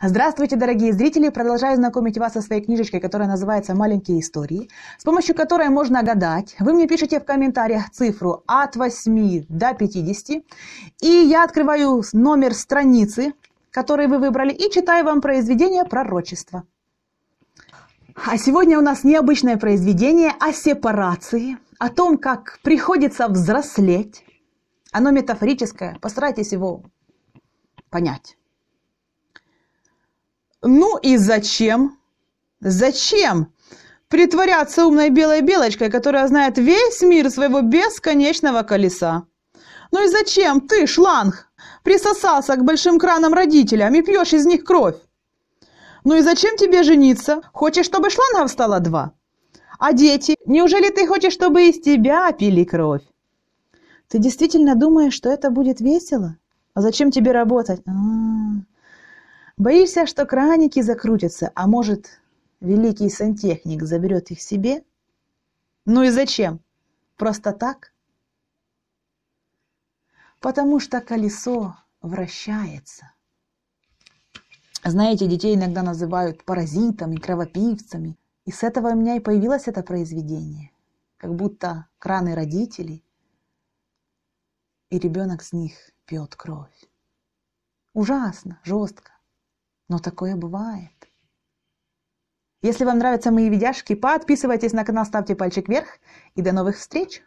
Здравствуйте, дорогие зрители! Продолжаю знакомить вас со своей книжечкой, которая называется «Маленькие истории», с помощью которой можно гадать. Вы мне пишете в комментариях цифру от 8 до 50, и я открываю номер страницы, который вы выбрали, и читаю вам произведение пророчества. А сегодня у нас необычное произведение о сепарации, о том, как приходится взрослеть. Оно метафорическое, постарайтесь его понять. Ну и зачем? Зачем? Притворяться умной белой белочкой, которая знает весь мир своего бесконечного колеса. Ну и зачем ты, шланг, присосался к большим кранам родителям и пьешь из них кровь? Ну и зачем тебе жениться? Хочешь, чтобы шлангов стало два? А дети? Неужели ты хочешь, чтобы из тебя пили кровь? Ты действительно думаешь, что это будет весело? А зачем тебе работать? А -а -а. Боишься, что краники закрутятся, а может, великий сантехник заберет их себе? Ну и зачем? Просто так? Потому что колесо вращается. Знаете, детей иногда называют паразитами, кровопивцами. И с этого у меня и появилось это произведение. Как будто краны родителей, и ребенок с них пьет кровь. Ужасно, жестко. Но такое бывает. Если вам нравятся мои видяшки, подписывайтесь на канал, ставьте пальчик вверх и до новых встреч!